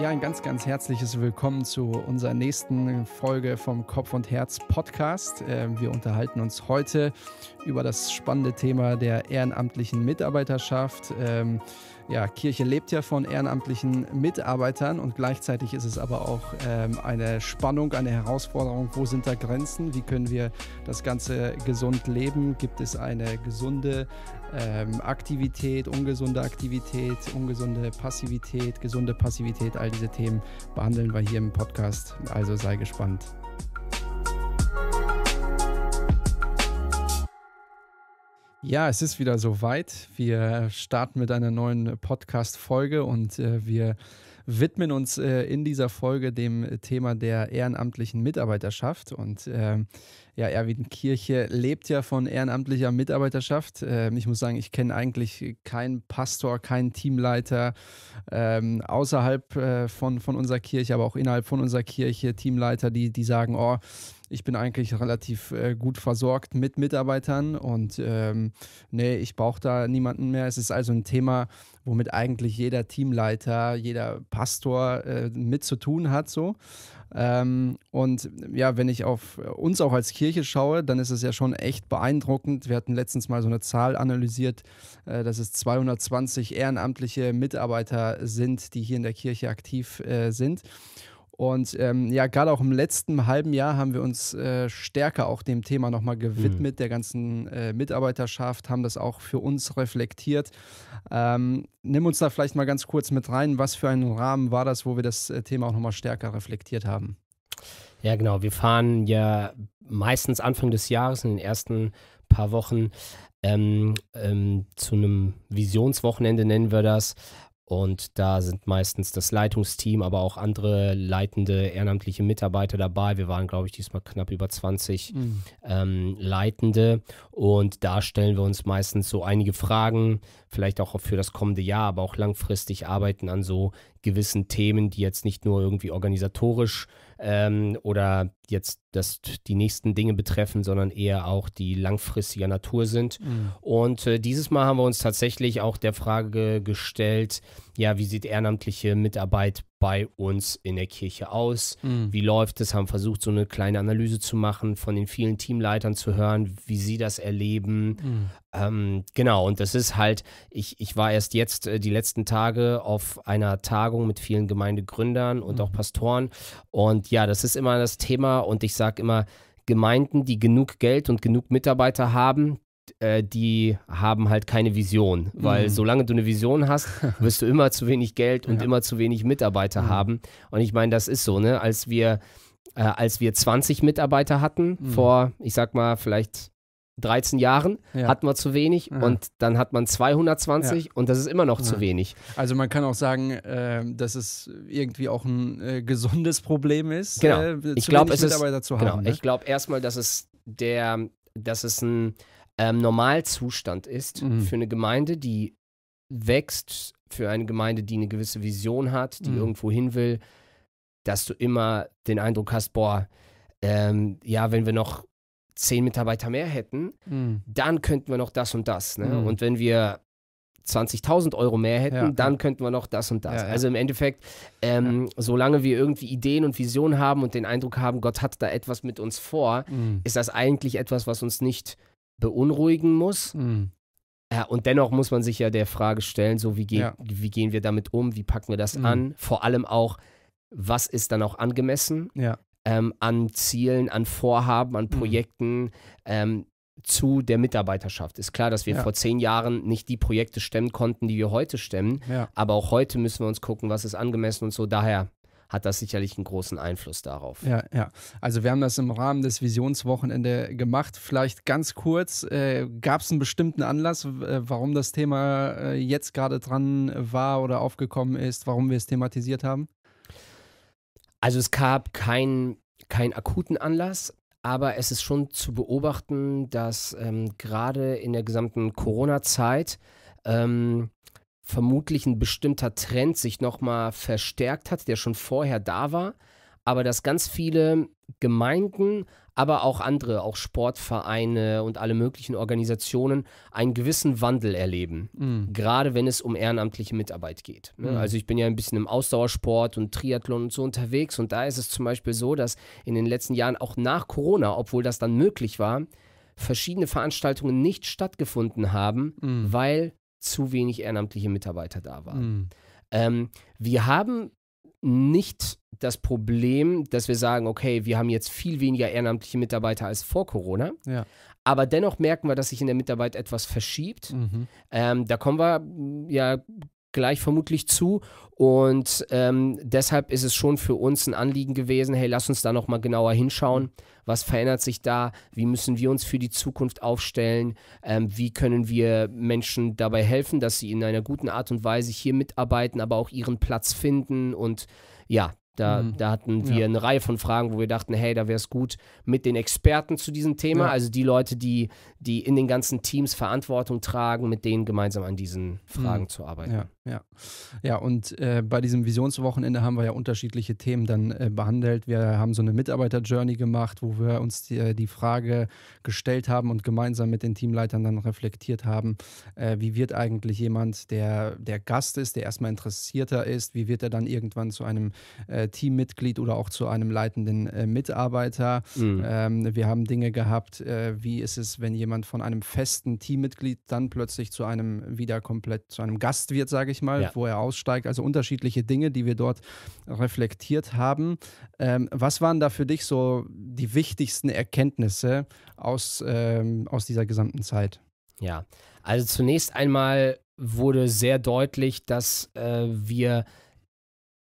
Ja, ein ganz, ganz herzliches Willkommen zu unserer nächsten Folge vom Kopf und Herz Podcast. Ähm, wir unterhalten uns heute über das spannende Thema der ehrenamtlichen Mitarbeiterschaft. Ähm, ja, Kirche lebt ja von ehrenamtlichen Mitarbeitern und gleichzeitig ist es aber auch ähm, eine Spannung, eine Herausforderung. Wo sind da Grenzen? Wie können wir das Ganze gesund leben? Gibt es eine gesunde ähm, Aktivität, ungesunde Aktivität, ungesunde Passivität, gesunde Passivität, all diese Themen behandeln wir hier im Podcast. Also sei gespannt. Ja, es ist wieder soweit. Wir starten mit einer neuen Podcast-Folge und äh, wir widmen uns äh, in dieser Folge dem Thema der ehrenamtlichen Mitarbeiterschaft. Und äh, ja, Erwin Kirche lebt ja von ehrenamtlicher Mitarbeiterschaft. Äh, ich muss sagen, ich kenne eigentlich keinen Pastor, keinen Teamleiter ähm, außerhalb äh, von, von unserer Kirche, aber auch innerhalb von unserer Kirche Teamleiter, die, die sagen, oh, ich bin eigentlich relativ äh, gut versorgt mit Mitarbeitern und ähm, nee, ich brauche da niemanden mehr. Es ist also ein Thema, womit eigentlich jeder Teamleiter, jeder Pastor äh, mit zu tun hat so. Ähm, und ja, wenn ich auf uns auch als Kirche schaue, dann ist es ja schon echt beeindruckend. Wir hatten letztens mal so eine Zahl analysiert, äh, dass es 220 ehrenamtliche Mitarbeiter sind, die hier in der Kirche aktiv äh, sind. Und ähm, ja, gerade auch im letzten halben Jahr haben wir uns äh, stärker auch dem Thema nochmal gewidmet, mhm. der ganzen äh, Mitarbeiterschaft, haben das auch für uns reflektiert. Ähm, nimm uns da vielleicht mal ganz kurz mit rein, was für ein Rahmen war das, wo wir das äh, Thema auch nochmal stärker reflektiert haben? Ja, genau. Wir fahren ja meistens Anfang des Jahres in den ersten paar Wochen ähm, ähm, zu einem Visionswochenende nennen wir das, und da sind meistens das Leitungsteam, aber auch andere leitende ehrenamtliche Mitarbeiter dabei. Wir waren, glaube ich, diesmal knapp über 20 mhm. ähm, Leitende. Und da stellen wir uns meistens so einige Fragen, vielleicht auch für das kommende Jahr, aber auch langfristig arbeiten an so gewissen Themen, die jetzt nicht nur irgendwie organisatorisch ähm, oder jetzt das, die nächsten Dinge betreffen, sondern eher auch die langfristiger Natur sind. Mhm. Und äh, dieses Mal haben wir uns tatsächlich auch der Frage gestellt, ja, wie sieht ehrenamtliche Mitarbeit bei uns in der Kirche aus? Mhm. Wie läuft es? Haben versucht, so eine kleine Analyse zu machen, von den vielen Teamleitern zu hören, wie sie das erleben. Mhm. Ähm, genau, und das ist halt, ich, ich war erst jetzt äh, die letzten Tage auf einer Tagung mit vielen Gemeindegründern und mhm. auch Pastoren. Und ja, das ist immer das Thema und ich sage immer, Gemeinden, die genug Geld und genug Mitarbeiter haben, äh, die haben halt keine Vision. Weil mhm. solange du eine Vision hast, wirst du immer zu wenig Geld und ja. immer zu wenig Mitarbeiter mhm. haben. Und ich meine, das ist so, ne? Als wir, äh, als wir 20 Mitarbeiter hatten, mhm. vor, ich sag mal, vielleicht 13 Jahren ja. hatten wir zu wenig ja. und dann hat man 220 ja. und das ist immer noch zu wenig. Also man kann auch sagen, äh, dass es irgendwie auch ein äh, gesundes Problem ist. Genau. Äh, ich glaube, es ist. Genau. Haben, ne? Ich glaube erstmal, dass es der, dass es ein ähm, Normalzustand ist mhm. für eine Gemeinde, die wächst, für eine Gemeinde, die eine gewisse Vision hat, die mhm. irgendwo hin will, dass du immer den Eindruck hast, boah, ähm, ja, wenn wir noch zehn Mitarbeiter mehr hätten, mhm. dann könnten wir noch das und das. Ne? Mhm. Und wenn wir 20.000 Euro mehr hätten, ja, dann ja. könnten wir noch das und das. Ja, also im Endeffekt, ähm, solange wir irgendwie Ideen und Visionen haben und den Eindruck haben, Gott hat da etwas mit uns vor, mhm. ist das eigentlich etwas, was uns nicht beunruhigen muss. Mhm. Ja, und dennoch muss man sich ja der Frage stellen, so wie, ge ja. wie gehen wir damit um, wie packen wir das mhm. an? Vor allem auch, was ist dann auch angemessen ja. ähm, an Zielen, an Vorhaben, an mhm. Projekten mhm. ähm, zu der Mitarbeiterschaft. Ist klar, dass wir ja. vor zehn Jahren nicht die Projekte stemmen konnten, die wir heute stemmen, aber auch heute müssen wir uns gucken, was ist angemessen und so. Daher hat das sicherlich einen großen Einfluss darauf. Ja, ja. Also wir haben das im Rahmen des Visionswochenende gemacht. Vielleicht ganz kurz, äh, gab es einen bestimmten Anlass, äh, warum das Thema äh, jetzt gerade dran war oder aufgekommen ist, warum wir es thematisiert haben? Also es gab keinen kein akuten Anlass. Aber es ist schon zu beobachten, dass ähm, gerade in der gesamten Corona-Zeit ähm, vermutlich ein bestimmter Trend sich nochmal verstärkt hat, der schon vorher da war, aber dass ganz viele Gemeinden, aber auch andere, auch Sportvereine und alle möglichen Organisationen einen gewissen Wandel erleben, mhm. gerade wenn es um ehrenamtliche Mitarbeit geht. Ne? Mhm. Also ich bin ja ein bisschen im Ausdauersport und Triathlon und so unterwegs und da ist es zum Beispiel so, dass in den letzten Jahren auch nach Corona, obwohl das dann möglich war, verschiedene Veranstaltungen nicht stattgefunden haben, mhm. weil zu wenig ehrenamtliche Mitarbeiter da waren. Mhm. Ähm, wir haben nicht das Problem, dass wir sagen, okay, wir haben jetzt viel weniger ehrenamtliche Mitarbeiter als vor Corona. Ja. Aber dennoch merken wir, dass sich in der Mitarbeit etwas verschiebt. Mhm. Ähm, da kommen wir ja gleich vermutlich zu. Und ähm, deshalb ist es schon für uns ein Anliegen gewesen, hey, lass uns da nochmal genauer hinschauen. Was verändert sich da? Wie müssen wir uns für die Zukunft aufstellen? Ähm, wie können wir Menschen dabei helfen, dass sie in einer guten Art und Weise hier mitarbeiten, aber auch ihren Platz finden? Und ja, da, mhm. da, hatten wir ja. eine Reihe von Fragen, wo wir dachten, hey, da wäre es gut, mit den Experten zu diesem Thema, ja. also die Leute, die, die in den ganzen Teams Verantwortung tragen, mit denen gemeinsam an diesen mhm. Fragen mhm. zu arbeiten. Ja. Ja, ja und äh, bei diesem Visionswochenende haben wir ja unterschiedliche Themen dann äh, behandelt. Wir haben so eine Mitarbeiter-Journey gemacht, wo wir uns die, äh, die, Frage gestellt haben und gemeinsam mit den Teamleitern dann reflektiert haben, äh, wie wird eigentlich jemand, der, der Gast ist, der erstmal interessierter ist, wie wird er dann irgendwann zu einem äh, Teammitglied oder auch zu einem leitenden äh, Mitarbeiter. Mhm. Ähm, wir haben Dinge gehabt, wie ist es, wenn jemand von einem festen Teammitglied dann plötzlich zu einem wieder komplett, zu einem Gast wird, sage ich ich mal, ja. wo er aussteigt. Also unterschiedliche Dinge, die wir dort reflektiert haben. Ähm, was waren da für dich so die wichtigsten Erkenntnisse aus, ähm, aus dieser gesamten Zeit? Ja, also zunächst einmal wurde sehr deutlich, dass äh, wir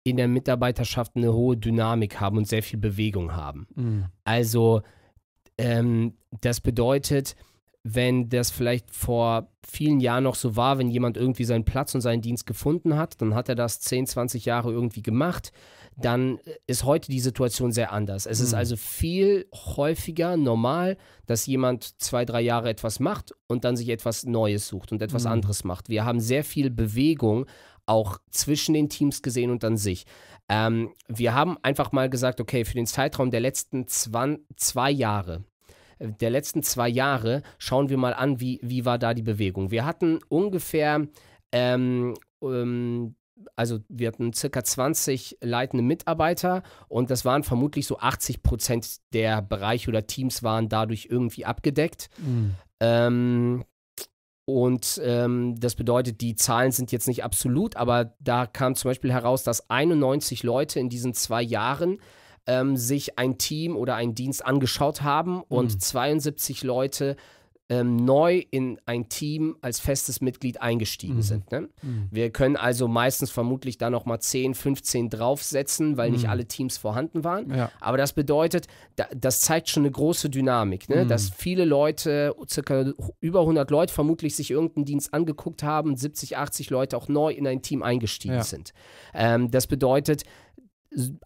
in der Mitarbeiterschaft eine hohe Dynamik haben und sehr viel Bewegung haben. Mhm. Also ähm, das bedeutet, wenn das vielleicht vor vielen Jahren noch so war, wenn jemand irgendwie seinen Platz und seinen Dienst gefunden hat, dann hat er das 10, 20 Jahre irgendwie gemacht, dann ist heute die Situation sehr anders. Es mhm. ist also viel häufiger normal, dass jemand zwei, drei Jahre etwas macht und dann sich etwas Neues sucht und etwas mhm. anderes macht. Wir haben sehr viel Bewegung auch zwischen den Teams gesehen und an sich. Ähm, wir haben einfach mal gesagt, okay, für den Zeitraum der letzten zwei Jahre der letzten zwei Jahre schauen wir mal an, wie, wie war da die Bewegung. Wir hatten ungefähr, ähm, ähm, also wir hatten circa 20 leitende Mitarbeiter und das waren vermutlich so 80 Prozent der Bereiche oder Teams waren dadurch irgendwie abgedeckt. Mhm. Ähm, und ähm, das bedeutet, die Zahlen sind jetzt nicht absolut, aber da kam zum Beispiel heraus, dass 91 Leute in diesen zwei Jahren ähm, sich ein Team oder einen Dienst angeschaut haben und mhm. 72 Leute ähm, neu in ein Team als festes Mitglied eingestiegen mhm. sind. Ne? Mhm. Wir können also meistens vermutlich da nochmal 10, 15 draufsetzen, weil mhm. nicht alle Teams vorhanden waren. Ja. Aber das bedeutet, da, das zeigt schon eine große Dynamik, ne? Mhm. dass viele Leute, circa über 100 Leute vermutlich sich irgendeinen Dienst angeguckt haben, 70, 80 Leute auch neu in ein Team eingestiegen ja. sind. Ähm, das bedeutet,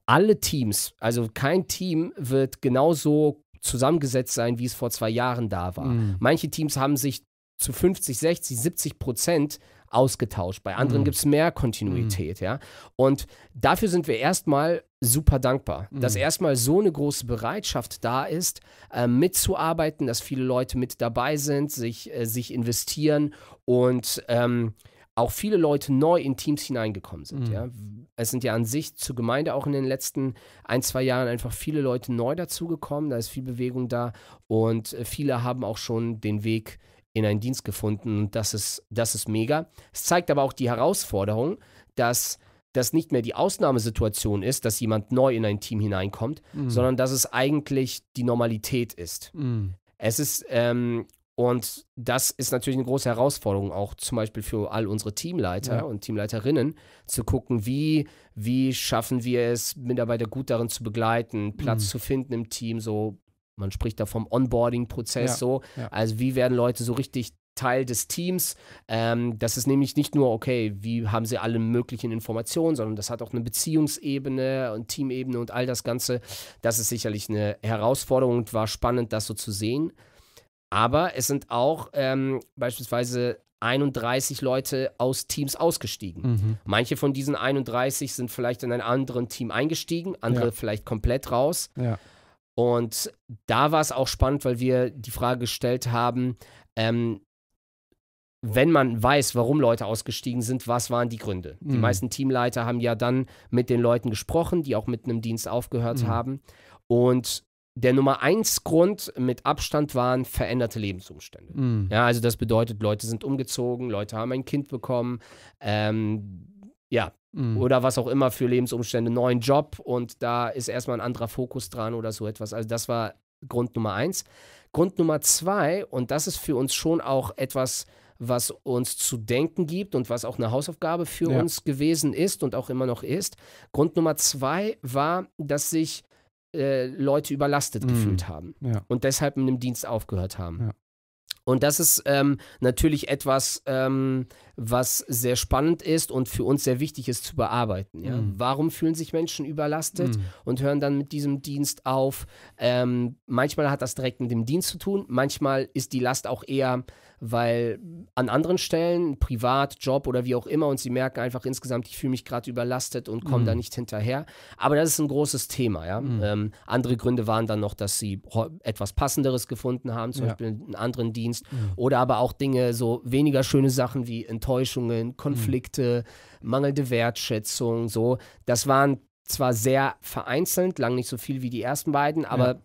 alle Teams, also kein Team wird genauso zusammengesetzt sein, wie es vor zwei Jahren da war. Mhm. Manche Teams haben sich zu 50, 60, 70 Prozent ausgetauscht. Bei anderen mhm. gibt es mehr Kontinuität, mhm. ja. Und dafür sind wir erstmal super dankbar, mhm. dass erstmal so eine große Bereitschaft da ist, äh, mitzuarbeiten, dass viele Leute mit dabei sind, sich, äh, sich investieren und ähm, auch viele Leute neu in Teams hineingekommen sind. Mhm. Ja. Es sind ja an sich zur Gemeinde auch in den letzten ein, zwei Jahren einfach viele Leute neu dazugekommen. Da ist viel Bewegung da und äh, viele haben auch schon den Weg in einen Dienst gefunden. Das ist, das ist mega. Es zeigt aber auch die Herausforderung, dass das nicht mehr die Ausnahmesituation ist, dass jemand neu in ein Team hineinkommt, mhm. sondern dass es eigentlich die Normalität ist. Mhm. Es ist ähm, und das ist natürlich eine große Herausforderung, auch zum Beispiel für all unsere Teamleiter ja. und Teamleiterinnen, zu gucken, wie, wie schaffen wir es, Mitarbeiter gut darin zu begleiten, Platz mhm. zu finden im Team, so, man spricht da vom Onboarding-Prozess, ja. so, ja. also wie werden Leute so richtig Teil des Teams. Ähm, das ist nämlich nicht nur, okay, wie haben sie alle möglichen Informationen, sondern das hat auch eine Beziehungsebene und Teamebene und all das Ganze. Das ist sicherlich eine Herausforderung und war spannend, das so zu sehen. Aber es sind auch ähm, beispielsweise 31 Leute aus Teams ausgestiegen. Mhm. Manche von diesen 31 sind vielleicht in ein anderes Team eingestiegen, andere ja. vielleicht komplett raus. Ja. Und da war es auch spannend, weil wir die Frage gestellt haben, ähm, wenn man weiß, warum Leute ausgestiegen sind, was waren die Gründe? Mhm. Die meisten Teamleiter haben ja dann mit den Leuten gesprochen, die auch mit einem Dienst aufgehört mhm. haben. Und der Nummer eins Grund mit Abstand waren veränderte Lebensumstände. Mhm. Ja, also das bedeutet, Leute sind umgezogen, Leute haben ein Kind bekommen, ähm, ja, mhm. oder was auch immer für Lebensumstände, neuen Job und da ist erstmal ein anderer Fokus dran oder so etwas. Also das war Grund Nummer eins. Grund Nummer zwei, und das ist für uns schon auch etwas, was uns zu denken gibt und was auch eine Hausaufgabe für ja. uns gewesen ist und auch immer noch ist. Grund Nummer zwei war, dass sich äh, Leute überlastet mhm. gefühlt haben ja. und deshalb mit dem Dienst aufgehört haben. Ja. Und das ist ähm, natürlich etwas, ähm, was sehr spannend ist und für uns sehr wichtig ist zu bearbeiten. Ja? Mhm. Warum fühlen sich Menschen überlastet mhm. und hören dann mit diesem Dienst auf? Ähm, manchmal hat das direkt mit dem Dienst zu tun, manchmal ist die Last auch eher weil an anderen Stellen, privat, Job oder wie auch immer, und sie merken einfach insgesamt, ich fühle mich gerade überlastet und komme mhm. da nicht hinterher. Aber das ist ein großes Thema, ja. Mhm. Ähm, andere Gründe waren dann noch, dass sie etwas Passenderes gefunden haben, zum ja. Beispiel einen anderen Dienst mhm. oder aber auch Dinge, so weniger schöne Sachen wie Enttäuschungen, Konflikte, mhm. mangelnde Wertschätzung, so. Das waren zwar sehr vereinzelt, lang nicht so viel wie die ersten beiden, aber ja.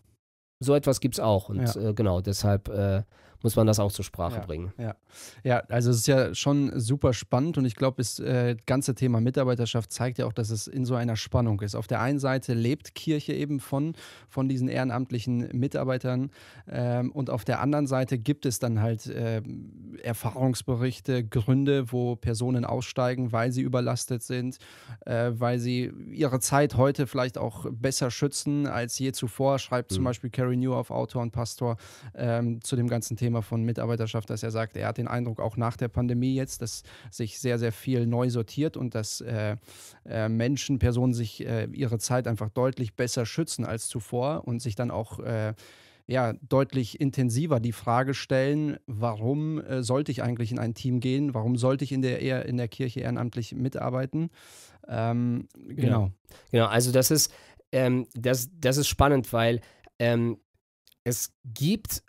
so etwas gibt es auch. Und ja. äh, genau, deshalb äh, muss man das auch zur Sprache ja, bringen. Ja. ja, also es ist ja schon super spannend und ich glaube, das äh, ganze Thema Mitarbeiterschaft zeigt ja auch, dass es in so einer Spannung ist. Auf der einen Seite lebt Kirche eben von, von diesen ehrenamtlichen Mitarbeitern ähm, und auf der anderen Seite gibt es dann halt äh, Erfahrungsberichte, Gründe, wo Personen aussteigen, weil sie überlastet sind, äh, weil sie ihre Zeit heute vielleicht auch besser schützen als je zuvor, schreibt mhm. zum Beispiel Carrie New auf Autor und Pastor ähm, zu dem ganzen Thema. Thema von Mitarbeiterschaft, dass er sagt, er hat den Eindruck auch nach der Pandemie jetzt, dass sich sehr, sehr viel neu sortiert und dass äh, äh, Menschen, Personen sich äh, ihre Zeit einfach deutlich besser schützen als zuvor und sich dann auch äh, ja, deutlich intensiver die Frage stellen, warum äh, sollte ich eigentlich in ein Team gehen, warum sollte ich in der, in der Kirche ehrenamtlich mitarbeiten. Ähm, genau. genau. genau. also das ist, ähm, das, das ist spannend, weil ähm, es gibt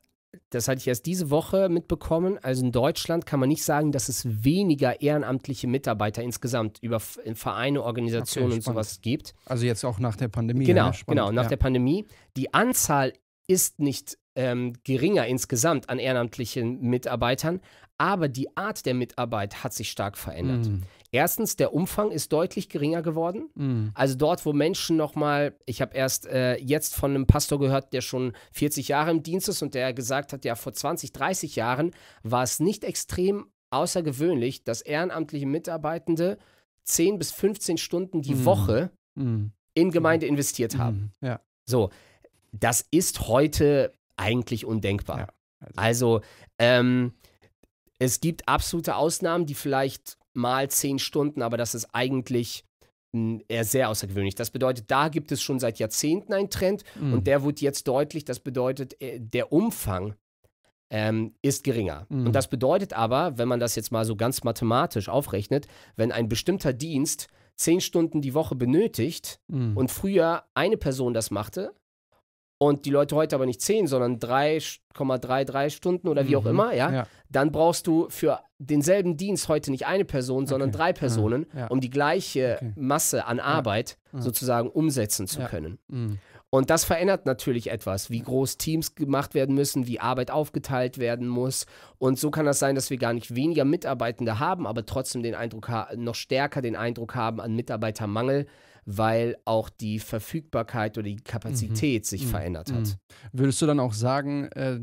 das hatte ich erst diese Woche mitbekommen. Also in Deutschland kann man nicht sagen, dass es weniger ehrenamtliche Mitarbeiter insgesamt über Vereine, Organisationen okay, und sowas gibt. Also jetzt auch nach der Pandemie. Genau, ne? genau, nach ja. der Pandemie. Die Anzahl ist nicht ähm, geringer insgesamt an ehrenamtlichen Mitarbeitern, aber die Art der Mitarbeit hat sich stark verändert. Mhm. Erstens, der Umfang ist deutlich geringer geworden. Mhm. Also dort, wo Menschen nochmal, ich habe erst äh, jetzt von einem Pastor gehört, der schon 40 Jahre im Dienst ist und der gesagt hat, ja, vor 20, 30 Jahren war es nicht extrem außergewöhnlich, dass ehrenamtliche Mitarbeitende 10 bis 15 Stunden die mhm. Woche mhm. in Gemeinde investiert mhm. haben. Ja. So, das ist heute eigentlich undenkbar. Ja, also, also ähm, es gibt absolute Ausnahmen, die vielleicht mal zehn Stunden, aber das ist eigentlich eher sehr außergewöhnlich. Das bedeutet, da gibt es schon seit Jahrzehnten einen Trend mhm. und der wird jetzt deutlich. Das bedeutet, äh, der Umfang ähm, ist geringer. Mhm. Und das bedeutet aber, wenn man das jetzt mal so ganz mathematisch aufrechnet, wenn ein bestimmter Dienst zehn Stunden die Woche benötigt mhm. und früher eine Person das machte, und die Leute heute aber nicht 10, sondern 3,33 Stunden oder wie mhm. auch immer, ja? ja, dann brauchst du für denselben Dienst heute nicht eine Person, sondern okay. drei ah, Personen, ja. um die gleiche okay. Masse an Arbeit ah. sozusagen umsetzen zu können. Mhm. Und das verändert natürlich etwas, wie groß Teams gemacht werden müssen, wie Arbeit aufgeteilt werden muss. Und so kann das sein, dass wir gar nicht weniger Mitarbeitende haben, aber trotzdem den Eindruck noch stärker den Eindruck haben an Mitarbeitermangel, weil auch die Verfügbarkeit oder die Kapazität mhm. sich mhm. verändert hat. Mhm. Würdest du dann auch sagen, äh,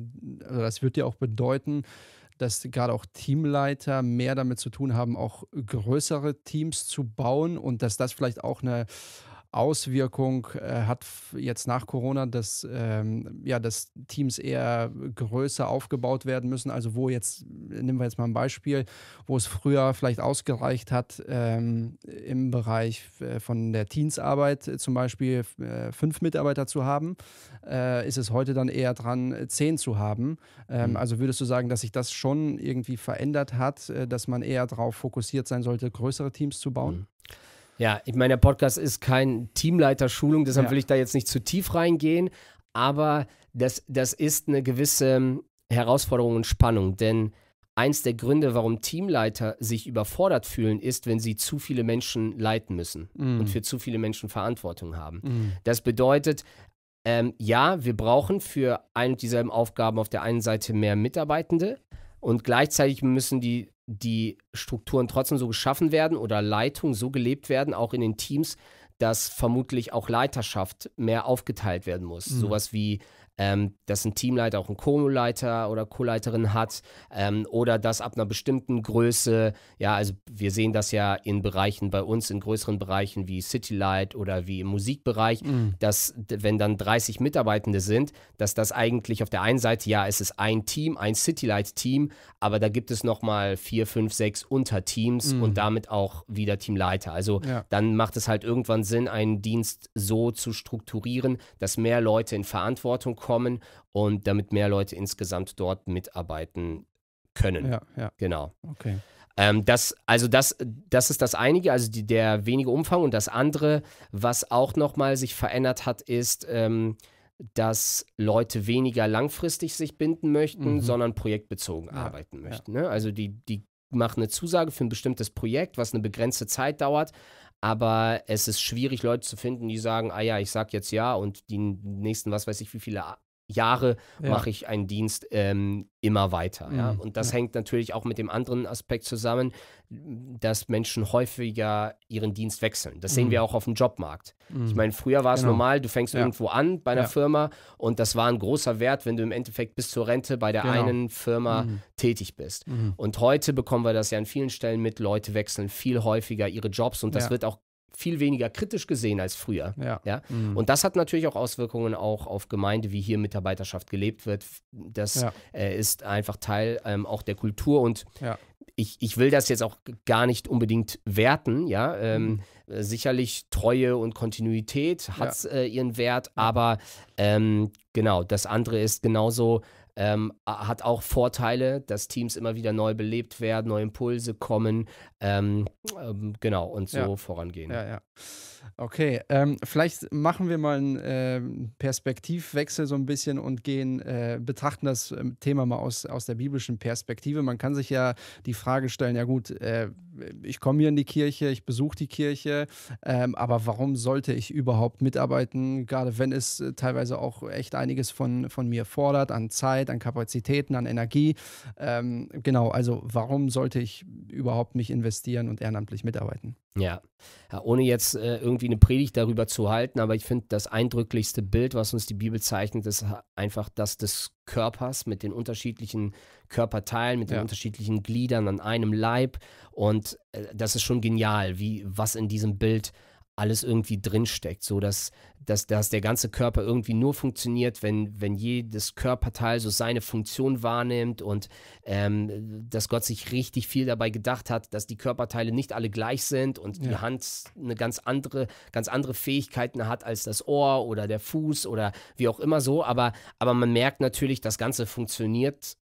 das würde ja auch bedeuten, dass gerade auch Teamleiter mehr damit zu tun haben, auch größere Teams zu bauen und dass das vielleicht auch eine Auswirkung äh, hat jetzt nach Corona, dass, ähm, ja, dass Teams eher größer aufgebaut werden müssen? Also wo jetzt, nehmen wir jetzt mal ein Beispiel, wo es früher vielleicht ausgereicht hat, ähm, im Bereich äh, von der Teamsarbeit zum Beispiel äh, fünf Mitarbeiter zu haben, äh, ist es heute dann eher dran, zehn zu haben. Ähm, mhm. Also würdest du sagen, dass sich das schon irgendwie verändert hat, äh, dass man eher darauf fokussiert sein sollte, größere Teams zu bauen? Mhm. Ja, ich meine, der Podcast ist kein Teamleiter-Schulung, deshalb ja. will ich da jetzt nicht zu tief reingehen, aber das, das ist eine gewisse ähm, Herausforderung und Spannung, denn eins der Gründe, warum Teamleiter sich überfordert fühlen, ist, wenn sie zu viele Menschen leiten müssen mm. und für zu viele Menschen Verantwortung haben. Mm. Das bedeutet, ähm, ja, wir brauchen für ein und dieselben Aufgaben auf der einen Seite mehr Mitarbeitende und gleichzeitig müssen die die Strukturen trotzdem so geschaffen werden oder Leitung so gelebt werden, auch in den Teams, dass vermutlich auch Leiterschaft mehr aufgeteilt werden muss. Mhm. Sowas wie ähm, dass ein Teamleiter auch einen Co-Leiter oder Co-Leiterin hat ähm, oder dass ab einer bestimmten Größe, ja, also wir sehen das ja in Bereichen bei uns, in größeren Bereichen wie Citylight oder wie im Musikbereich, mhm. dass wenn dann 30 Mitarbeitende sind, dass das eigentlich auf der einen Seite, ja, es ist ein Team, ein Citylight-Team, aber da gibt es nochmal vier, fünf, sechs Unterteams mhm. und damit auch wieder Teamleiter. Also ja. dann macht es halt irgendwann Sinn, einen Dienst so zu strukturieren, dass mehr Leute in Verantwortung kommen und damit mehr Leute insgesamt dort mitarbeiten können. Ja, ja. Genau. Okay. Ähm, das, also das, das ist das einige, also die, der wenige Umfang. Und das andere, was auch nochmal sich verändert hat, ist, ähm, dass Leute weniger langfristig sich binden möchten, mhm. sondern projektbezogen ja, arbeiten möchten. Ja. Ne? Also die, die machen eine Zusage für ein bestimmtes Projekt, was eine begrenzte Zeit dauert, aber es ist schwierig, Leute zu finden, die sagen, ah ja, ich sag jetzt ja und die nächsten, was weiß ich, wie viele Jahre ja. mache ich einen Dienst ähm, immer weiter. Ja. ja? Mhm. Und das ja. hängt natürlich auch mit dem anderen Aspekt zusammen, dass Menschen häufiger ihren Dienst wechseln. Das mhm. sehen wir auch auf dem Jobmarkt. Mhm. Ich meine, früher war es genau. normal, du fängst irgendwo an bei einer Firma und das war ein großer Wert, wenn du im Endeffekt bis zur Rente bei der genau. einen Firma mhm. tätig bist. Mhm. Und heute bekommen wir das ja an vielen Stellen mit, Leute wechseln viel häufiger ihre Jobs und das wird auch viel weniger kritisch gesehen als früher. Ja. ja? Mhm. Und das hat natürlich auch Auswirkungen auch auf Gemeinde, wie hier Mitarbeiterschaft gelebt wird. Das ja. äh, ist einfach Teil ähm, auch der Kultur und ja. ich, ich will das jetzt auch gar nicht unbedingt werten, ja. Ähm, mhm. Äh, sicherlich Treue und Kontinuität hat äh, ihren Wert, aber ähm, genau, das andere ist genauso ähm, hat auch Vorteile, dass Teams immer wieder neu belebt werden, neue Impulse kommen, ähm, ähm, genau, und so ja. vorangehen. Ja, ja. Okay, ähm, vielleicht machen wir mal einen äh, Perspektivwechsel so ein bisschen und gehen, äh, betrachten das ähm, Thema mal aus, aus der biblischen Perspektive. Man kann sich ja die Frage stellen, ja gut, äh, ich komme hier in die Kirche, ich besuche die Kirche, ähm, aber warum sollte ich überhaupt mitarbeiten, gerade wenn es äh, teilweise auch echt einiges von, von mir fordert, an Zeit, an Kapazitäten, an Energie. Ähm, genau, also warum sollte ich überhaupt mich investieren und ehrenamtlich mitarbeiten? Ja, ja ohne jetzt äh, irgendwie eine Predigt darüber zu halten, aber ich finde, das eindrücklichste Bild, was uns die Bibel zeichnet, ist einfach das des Körpers, mit den unterschiedlichen Körperteilen, mit den ja. unterschiedlichen Gliedern an einem Leib. Und äh, das ist schon genial, wie was in diesem Bild äh, alles irgendwie drinsteckt, so dass, dass, dass der ganze Körper irgendwie nur funktioniert, wenn, wenn jedes Körperteil so seine Funktion wahrnimmt und ähm, dass Gott sich richtig viel dabei gedacht hat, dass die Körperteile nicht alle gleich sind und ja. die Hand eine ganz andere, ganz andere Fähigkeiten hat als das Ohr oder der Fuß oder wie auch immer so, aber, aber man merkt natürlich, das Ganze funktioniert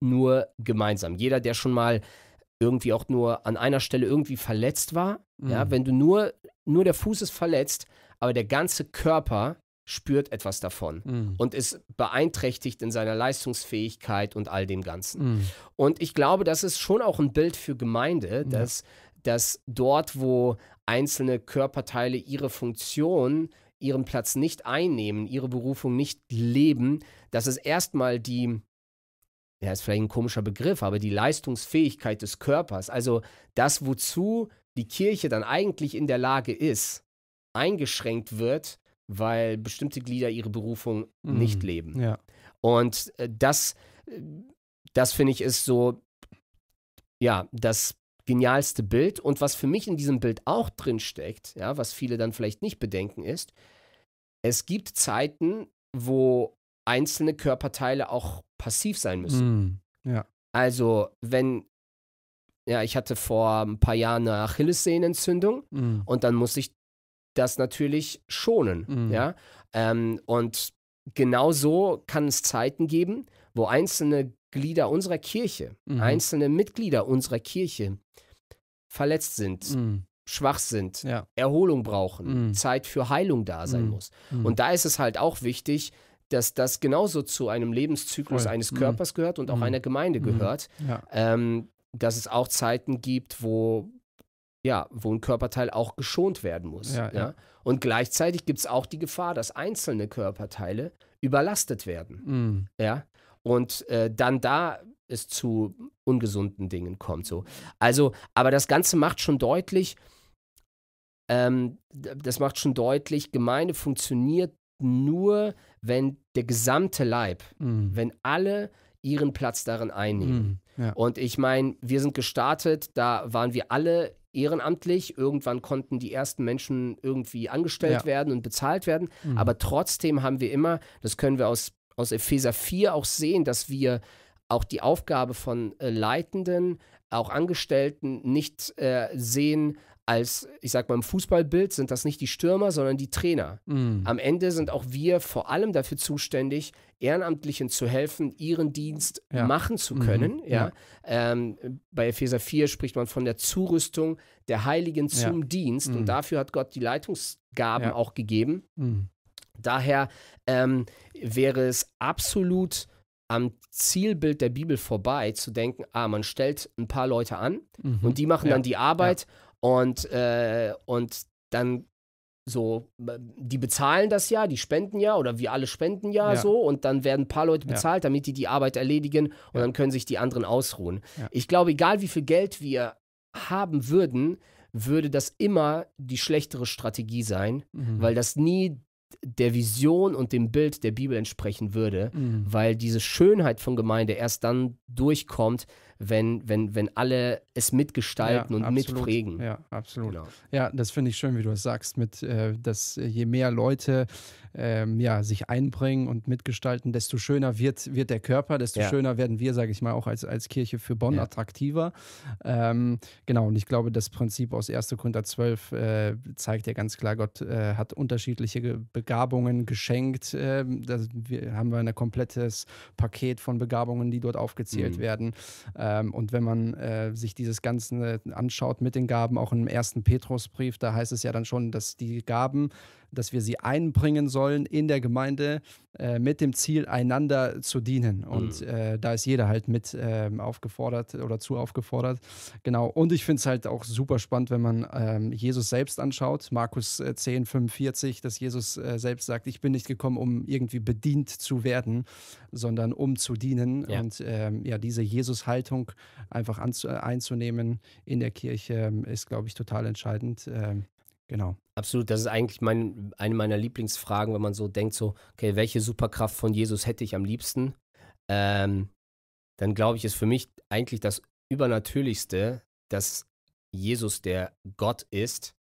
nur gemeinsam. Jeder, der schon mal irgendwie auch nur an einer Stelle irgendwie verletzt war, Mhm. Ja, wenn du nur, nur der Fuß ist verletzt, aber der ganze Körper spürt etwas davon mhm. und ist beeinträchtigt in seiner Leistungsfähigkeit und all dem Ganzen. Mhm. Und ich glaube, das ist schon auch ein Bild für Gemeinde, dass, dass dort, wo einzelne Körperteile ihre Funktion ihren Platz nicht einnehmen, ihre Berufung nicht leben, dass es erstmal die, ja, ist vielleicht ein komischer Begriff, aber die Leistungsfähigkeit des Körpers, also das, wozu die Kirche dann eigentlich in der Lage ist, eingeschränkt wird, weil bestimmte Glieder ihre Berufung mhm. nicht leben. Ja. Und äh, das, äh, das finde ich ist so, ja, das genialste Bild. Und was für mich in diesem Bild auch drinsteckt, ja, was viele dann vielleicht nicht bedenken, ist, es gibt Zeiten, wo einzelne Körperteile auch passiv sein müssen. Mhm. Ja. Also, wenn ja, ich hatte vor ein paar Jahren eine Achillessehnenentzündung mhm. und dann musste ich das natürlich schonen. Mhm. Ja, ähm, und genauso kann es Zeiten geben, wo einzelne Glieder unserer Kirche, mhm. einzelne Mitglieder unserer Kirche verletzt sind, mhm. schwach sind, ja. Erholung brauchen, mhm. Zeit für Heilung da sein mhm. muss. Mhm. Und da ist es halt auch wichtig, dass das genauso zu einem Lebenszyklus Voll. eines mhm. Körpers gehört und auch einer Gemeinde gehört. Ja. Ähm, dass es auch Zeiten gibt, wo ja, wo ein Körperteil auch geschont werden muss. Ja, ja. Ja. Und gleichzeitig gibt es auch die Gefahr, dass einzelne Körperteile überlastet werden. Mm. Ja. Und äh, dann da es zu ungesunden Dingen kommt. So. Also, aber das Ganze macht schon deutlich, ähm, das macht schon deutlich, Gemeinde funktioniert nur, wenn der gesamte Leib, mm. wenn alle ihren Platz darin einnehmen. Mhm, ja. Und ich meine, wir sind gestartet, da waren wir alle ehrenamtlich. Irgendwann konnten die ersten Menschen irgendwie angestellt ja. werden und bezahlt werden. Mhm. Aber trotzdem haben wir immer, das können wir aus, aus Epheser 4 auch sehen, dass wir auch die Aufgabe von äh, Leitenden, auch Angestellten nicht äh, sehen als, ich sag mal, im Fußballbild sind das nicht die Stürmer, sondern die Trainer. Mhm. Am Ende sind auch wir vor allem dafür zuständig, Ehrenamtlichen zu helfen, ihren Dienst ja. machen zu mhm. können. Mhm. Ja. ja. Ähm, bei Epheser 4 spricht man von der Zurüstung der Heiligen zum ja. Dienst mhm. und dafür hat Gott die Leitungsgaben auch gegeben. Mhm. Daher ähm, wäre es absolut am Zielbild der Bibel vorbei zu denken, ah, man stellt ein paar Leute an mhm. und die machen ja. dann die Arbeit ja. Und, äh, und dann so, äh, die bezahlen das ja, die spenden ja oder wir alle spenden ja, ja. so und dann werden ein paar Leute bezahlt, ja. damit die die Arbeit erledigen und ja. dann können sich die anderen ausruhen. Ich glaube, egal wie viel Geld wir haben würden, würde das immer die schlechtere Strategie sein, mhm. weil das nie der Vision und dem Bild der Bibel entsprechen würde, mhm. weil diese Schönheit von Gemeinde erst dann durchkommt, wenn, wenn, wenn alle es mitgestalten ja, und absolut. mitprägen. Ja, absolut. Genau. Ja, das finde ich schön, wie du es sagst, mit, äh, dass äh, je mehr Leute ähm, ja, sich einbringen und mitgestalten, desto schöner wird, wird der Körper, desto ja. schöner werden wir, sage ich mal, auch als, als Kirche für Bonn ja. attraktiver. Ähm, genau, und ich glaube, das Prinzip aus 1. Korinther 12 äh, zeigt ja ganz klar, Gott äh, hat unterschiedliche Begabungen geschenkt. Äh, da haben wir ein komplettes Paket von Begabungen, die dort aufgezählt mhm. werden. Äh, ähm, und wenn man äh, sich dieses Ganze anschaut mit den Gaben, auch im ersten Petrusbrief, da heißt es ja dann schon, dass die Gaben dass wir sie einbringen sollen in der Gemeinde äh, mit dem Ziel, einander zu dienen. Mhm. Und mhm. äh, da ist jeder halt mit ähm, aufgefordert oder zu aufgefordert. Genau. Und ich finde es halt auch super spannend, wenn man ähm, Jesus selbst anschaut. Markus 10, äh, 45, dass Jesus äh, selbst sagt, ich bin nicht gekommen, um irgendwie bedient zu werden, sondern um zu dienen. Ja. Und ähm, ja, diese Jesus-Haltung einfach anzu- einzunehmen in der Kirche ähm, ist, glaube ich, total entscheidend. Ähm, Genau. Absolut, das ist eigentlich mein, eine meiner Lieblingsfragen, wenn man so denkt, so, okay, welche Superkraft von Jesus hätte ich am liebsten? Ähm, dann glaube ich, ist für mich eigentlich das Übernatürlichste, dass Jesus, der Gott ist,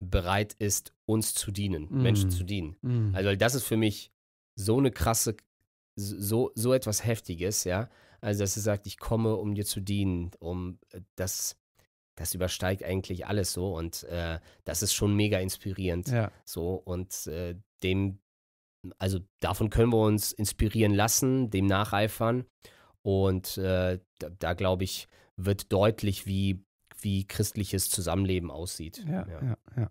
bereit ist, uns zu dienen, mm. Menschen zu dienen. Mm. Also das ist für mich so eine krasse, so, so etwas Heftiges, ja. Also dass er sagt, ich komme, um dir zu dienen, um äh, das das übersteigt eigentlich alles so und äh, das ist schon mega inspirierend. Ja. So und äh, dem, also davon können wir uns inspirieren lassen, dem nacheifern und äh, da, da glaube ich, wird deutlich, wie, wie christliches Zusammenleben aussieht. ja, ja. ja. ja.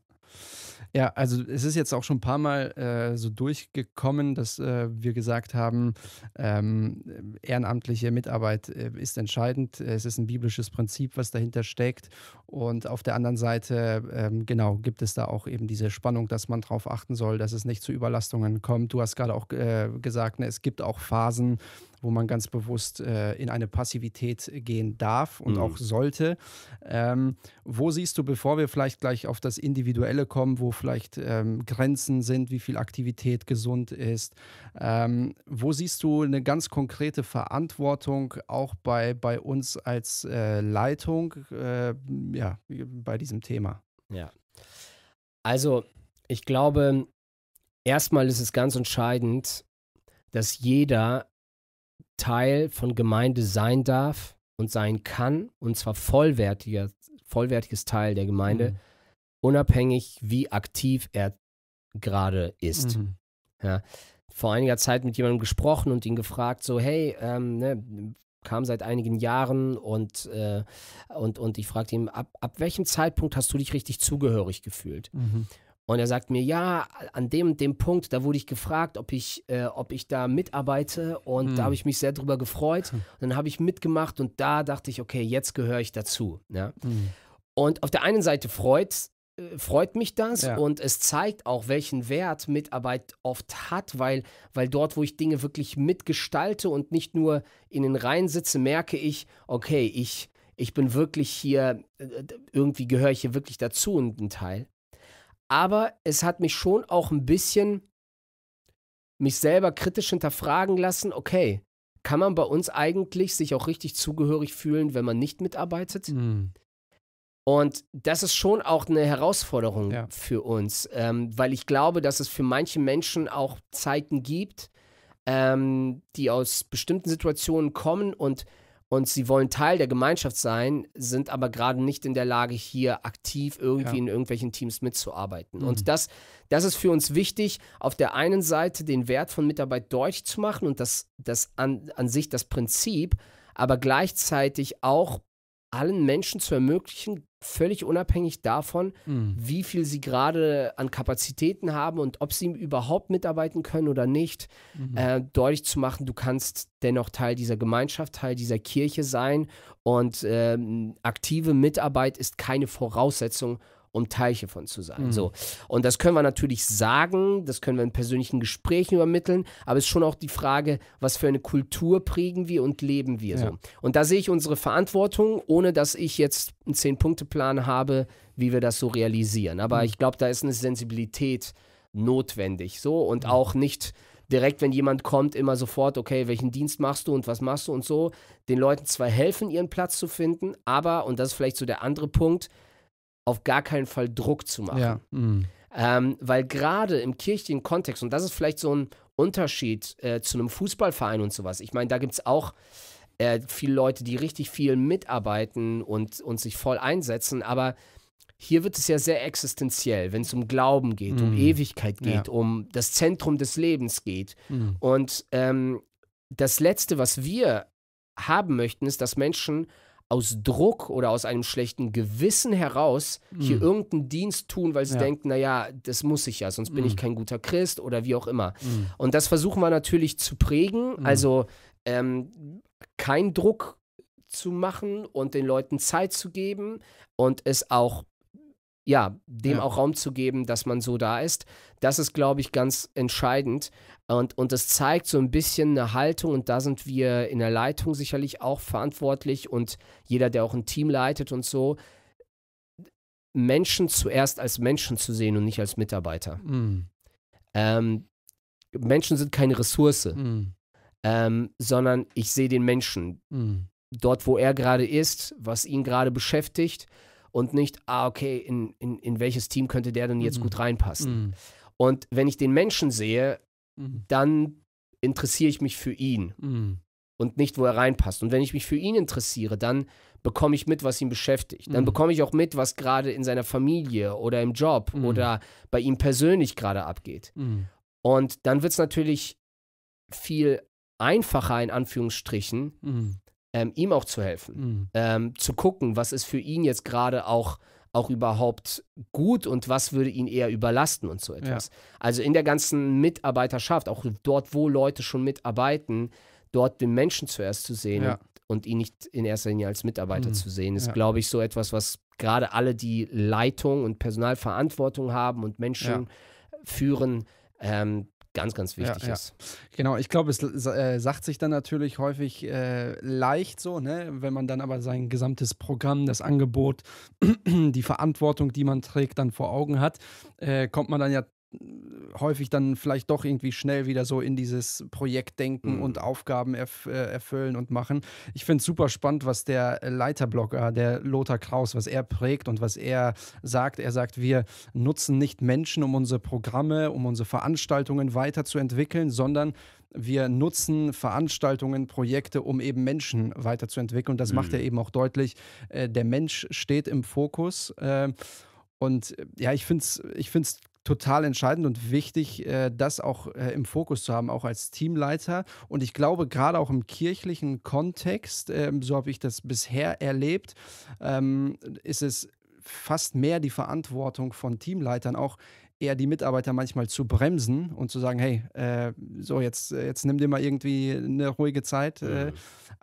Ja, also es ist jetzt auch schon ein paar Mal äh, so durchgekommen, dass äh, wir gesagt haben, ähm, ehrenamtliche Mitarbeit äh, ist entscheidend. Es ist ein biblisches Prinzip, was dahinter steckt. Und auf der anderen Seite, ähm, genau, gibt es da auch eben diese Spannung, dass man darauf achten soll, dass es nicht zu Überlastungen kommt. Du hast gerade auch äh, gesagt, ne, es gibt auch Phasen, wo man ganz bewusst äh, in eine Passivität gehen darf und mhm. auch sollte. Ähm, wo siehst du, bevor wir vielleicht gleich auf das Individuelle kommen, wo vielleicht ähm, Grenzen sind, wie viel Aktivität gesund ist, ähm, wo siehst du eine ganz konkrete Verantwortung auch bei, bei uns als äh, Leitung äh, ja, bei diesem Thema? Ja. Also, ich glaube, erstmal ist es ganz entscheidend, dass jeder Teil von Gemeinde sein darf und sein kann, und zwar vollwertiger, vollwertiges Teil der Gemeinde, mhm. unabhängig, wie aktiv er gerade ist. Mhm. Ja. Vor einiger Zeit mit jemandem gesprochen und ihn gefragt, so, hey, ähm, ne, kam seit einigen Jahren und, äh, und, und ich fragte ihn, ab, ab welchem Zeitpunkt hast du dich richtig zugehörig gefühlt? Mhm. Und er sagt mir, ja, an dem dem Punkt, da wurde ich gefragt, ob ich, äh, ob ich da mitarbeite und hm. da habe ich mich sehr drüber gefreut. Hm. Und dann habe ich mitgemacht und da dachte ich, okay, jetzt gehöre ich dazu. Ja? Hm. Und auf der einen Seite freut äh, freut mich das ja. und es zeigt auch, welchen Wert Mitarbeit oft hat, weil, weil dort, wo ich Dinge wirklich mitgestalte und nicht nur in den Reihen sitze, merke ich, okay, ich, ich bin wirklich hier, äh, irgendwie gehöre ich hier wirklich dazu und ein Teil aber es hat mich schon auch ein bisschen mich selber kritisch hinterfragen lassen, okay, kann man bei uns eigentlich sich auch richtig zugehörig fühlen, wenn man nicht mitarbeitet? Mhm. Und das ist schon auch eine Herausforderung ja. für uns, ähm, weil ich glaube, dass es für manche Menschen auch Zeiten gibt, ähm, die aus bestimmten Situationen kommen und und sie wollen Teil der Gemeinschaft sein, sind aber gerade nicht in der Lage, hier aktiv irgendwie ja. in irgendwelchen Teams mitzuarbeiten. Mhm. Und das, das ist für uns wichtig, auf der einen Seite den Wert von Mitarbeit deutlich zu machen und das, das an, an sich das Prinzip, aber gleichzeitig auch allen Menschen zu ermöglichen, völlig unabhängig davon, mhm. wie viel sie gerade an Kapazitäten haben und ob sie überhaupt mitarbeiten können oder nicht, mhm. äh, deutlich zu machen, du kannst dennoch Teil dieser Gemeinschaft, Teil dieser Kirche sein und ähm, aktive Mitarbeit ist keine Voraussetzung, um Teilchen von zu sein. Mhm. So. Und das können wir natürlich sagen, das können wir in persönlichen Gesprächen übermitteln, aber es ist schon auch die Frage, was für eine Kultur prägen wir und leben wir. Ja. So. Und da sehe ich unsere Verantwortung, ohne dass ich jetzt einen Zehn-Punkte-Plan habe, wie wir das so realisieren. Aber mhm. ich glaube, da ist eine Sensibilität notwendig. So und mhm. auch nicht direkt, wenn jemand kommt, immer sofort, okay, welchen Dienst machst du und was machst du und so. Den Leuten zwar helfen, ihren Platz zu finden, aber, und das ist vielleicht so der andere Punkt, auf gar keinen Fall Druck zu machen. Ja. Mhm. Ähm, weil gerade im kirchlichen Kontext, und das ist vielleicht so ein Unterschied äh, zu einem Fußballverein und sowas, ich meine, da gibt es auch äh, viele Leute, die richtig viel mitarbeiten und, und sich voll einsetzen, aber hier wird es ja sehr existenziell, wenn es um Glauben geht, mhm. um Ewigkeit geht, ja. um das Zentrum des Lebens geht. Mhm. Und ähm, das Letzte, was wir haben möchten, ist, dass Menschen aus Druck oder aus einem schlechten Gewissen heraus mm. hier hm. irgendeinen Dienst tun, weil sie ja. denken, naja, das muss ich ja, sonst mm. bin ich hm. kein guter Christ oder wie auch immer. Mm. Und das versuchen wir natürlich zu prägen, also ähm, keinen Druck zu machen und den Leuten Zeit zu geben und es auch ja, dem ja. auch Raum zu geben, dass man so da ist. Das ist, glaube ich, ganz entscheidend. Und, und das zeigt so ein bisschen eine Haltung und da sind wir in der Leitung sicherlich auch verantwortlich und jeder, der auch ein Team leitet und so, Menschen zuerst als Menschen zu sehen und nicht als Mitarbeiter. Mm. Ähm, Menschen sind keine Ressource, mm. ähm, sondern ich sehe den Menschen mm. dort, wo er gerade ist, was ihn gerade beschäftigt und nicht, ah, okay, in, in, in welches Team könnte der denn jetzt mm. gut reinpassen. Mm. Und wenn ich den Menschen sehe, Mhm. dann interessiere ich mich für ihn mhm. und nicht, wo er reinpasst. Und wenn ich mich für ihn interessiere, dann bekomme ich mit, was ihn beschäftigt. Dann mhm. bekomme ich auch mit, was gerade in seiner Familie oder im Job mhm. oder bei ihm persönlich gerade abgeht. Und dann wird es natürlich viel einfacher, in Anführungsstrichen, ähm, ihm auch zu helfen, ähm, zu gucken, was ist für ihn jetzt gerade auch auch überhaupt gut und was würde ihn eher überlasten und so etwas. Ja. Also in der ganzen Mitarbeiterschaft, auch dort, wo Leute schon mitarbeiten, dort den Menschen zuerst zu sehen ja. und, ihn nicht in erster Linie als Mitarbeiter mhm. zu sehen, ist, ja. glaube ich, so etwas, was gerade alle, die Leitung und Personalverantwortung haben und Menschen führen, ähm, ganz, ganz wichtig ja, ja. ist. Genau, ich glaube, es äh, sagt sich dann natürlich häufig äh, leicht so, ne? wenn man dann aber sein gesamtes Programm, das Angebot, die Verantwortung, die man trägt, dann vor Augen hat, äh, kommt man dann ja häufig dann vielleicht doch irgendwie schnell wieder so in dieses Projektdenken mhm. und Aufgaben erf äh, erfüllen und machen. Ich finde es super spannend, was der Leiterblocker, der Lothar Kraus, was er prägt und was er sagt. Er sagt, wir nutzen nicht Menschen, um unsere Programme, um unsere Veranstaltungen weiterzuentwickeln, sondern wir nutzen Veranstaltungen, Projekte, um eben Menschen weiterzuentwickeln. Das mhm. macht er mhm. eben auch deutlich. Äh, der Mensch steht im Fokus. Äh, und ja, ich finde es ich find's total entscheidend und wichtig, äh, das auch äh, im Fokus zu haben, auch als Teamleiter. Und ich glaube, gerade auch im kirchlichen Kontext, ähm, so habe ich das bisher erlebt, ähm, ist es fast mehr die Verantwortung von Teamleitern, auch eher die Mitarbeiter manchmal zu bremsen und zu sagen, hey, äh, so jetzt, jetzt nimm dir mal irgendwie eine ruhige Zeit, mhm.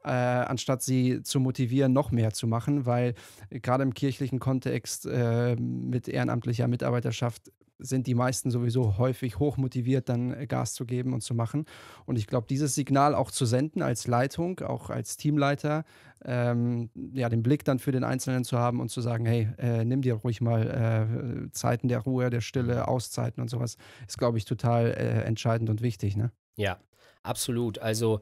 äh, anstatt sie zu motivieren, noch mehr zu machen, weil gerade im kirchlichen Kontext mit ehrenamtlicher Mitarbeiterschaft sind die meisten sowieso häufig hoch motiviert, dann äh, Gas zu geben und zu machen. Und ich glaube, dieses Signal auch zu senden als Leitung, auch als Teamleiter, ähm, ja, den Blick dann für den Einzelnen zu haben und zu sagen, hey, äh, nimm dir ruhig mal äh, Zeiten der Ruhe, der Stille, Auszeiten und sowas, ist, glaube ich, total äh, entscheidend und wichtig. Ne? Ja, absolut. Also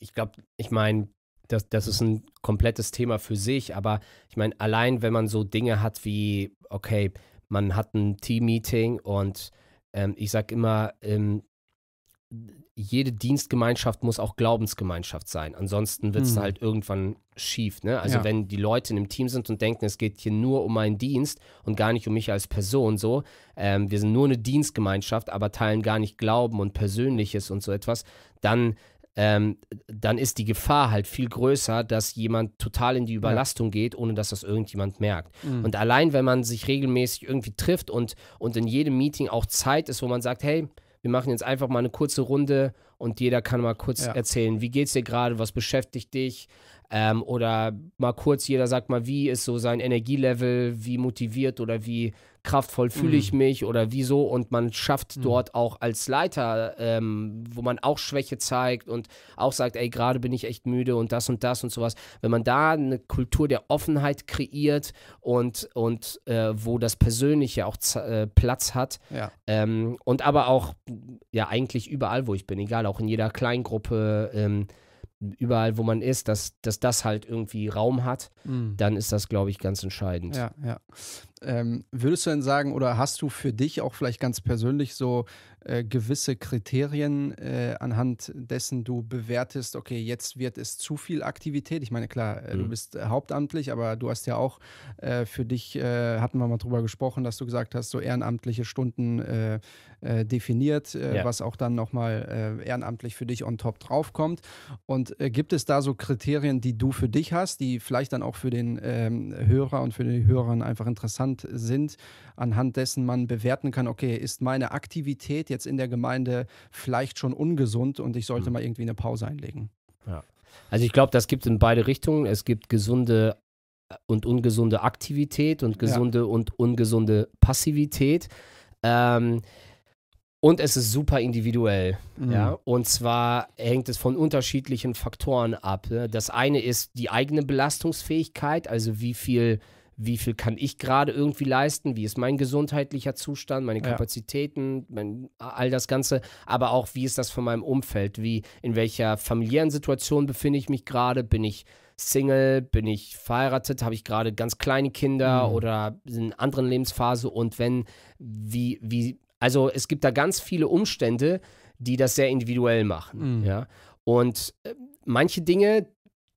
ich glaube, ich meine, das, das ist ein komplettes Thema für sich, aber ich meine, allein wenn man so Dinge hat wie, okay, man hat ein Team-Meeting und ähm, ich sage immer, ähm, jede Dienstgemeinschaft muss auch Glaubensgemeinschaft sein. Ansonsten wird es hm. halt irgendwann schief. Ne? Also ja. wenn die Leute in einem Team sind und denken, es geht hier nur um meinen Dienst und gar nicht um mich als Person, so, ähm, wir sind nur eine Dienstgemeinschaft, aber teilen gar nicht Glauben und Persönliches und so etwas, dann ähm, dann ist die Gefahr halt viel größer, dass jemand total in die Überlastung ja. geht, ohne dass das irgendjemand merkt. Mhm. Und allein, wenn man sich regelmäßig irgendwie trifft und, und in jedem Meeting auch Zeit ist, wo man sagt, hey, wir machen jetzt einfach mal eine kurze Runde und jeder kann mal kurz ja. erzählen, wie geht's dir gerade, was beschäftigt dich? Ähm, oder mal kurz, jeder sagt mal, wie ist so sein Energielevel, wie motiviert oder wie kraftvoll fühle ich mhm. mich oder wieso und man schafft mhm. dort auch als Leiter, ähm, wo man auch Schwäche zeigt und auch sagt, ey, gerade bin ich echt müde und das und das und sowas. Wenn man da eine Kultur der Offenheit kreiert und, und äh, wo das Persönliche auch äh, Platz hat ja. ähm, und aber auch ja eigentlich überall, wo ich bin, egal, auch in jeder Kleingruppe, ähm, überall, wo man ist, dass, dass das halt irgendwie Raum hat, mhm. dann ist das, glaube ich, ganz entscheidend. Ja, ja. Ähm, würdest du denn sagen, oder hast du für dich auch vielleicht ganz persönlich so äh, gewisse Kriterien, äh, anhand dessen du bewertest, okay, jetzt wird es zu viel Aktivität? Ich meine, klar, äh, mhm. du bist äh, hauptamtlich, aber du hast ja auch äh, für dich, äh, hatten wir mal drüber gesprochen, dass du gesagt hast, so ehrenamtliche Stunden definiert, ja. was auch dann nochmal äh, ehrenamtlich für dich on top draufkommt. Und gibt es da so Kriterien, die du für dich hast, die vielleicht dann auch für den ähm, Hörer und für die Hörerin einfach interessant Aufwand sind, anhand dessen man bewerten kann, okay, ist meine Aktivität jetzt in der Gemeinde vielleicht schon ungesund und ich sollte mhm. mal irgendwie eine Pause einlegen. Ja. Also ich glaube, das gibt es in beide Richtungen. Es gibt gesunde äh, und ungesunde Aktivität und gesunde ja. und ungesunde Passivität. Ähm, und es ist super individuell. Mhm. Ja? Und zwar hängt es von unterschiedlichen Faktoren ab. Ne? Das eine ist die eigene Belastungsfähigkeit, also wie viel wie viel kann ich gerade irgendwie leisten, wie ist mein gesundheitlicher Zustand, meine Kapazitäten, ja. mein, all das Ganze, aber auch, wie ist das von meinem Umfeld, wie, in welcher familiären Situation befinde ich mich gerade, bin ich Single, bin ich verheiratet, habe ich gerade ganz kleine Kinder mhm. oder in einer anderen Lebensphase und wenn, wie, wie, also es gibt da ganz viele Umstände, die das sehr individuell machen, mhm. ja, und äh, manche Dinge,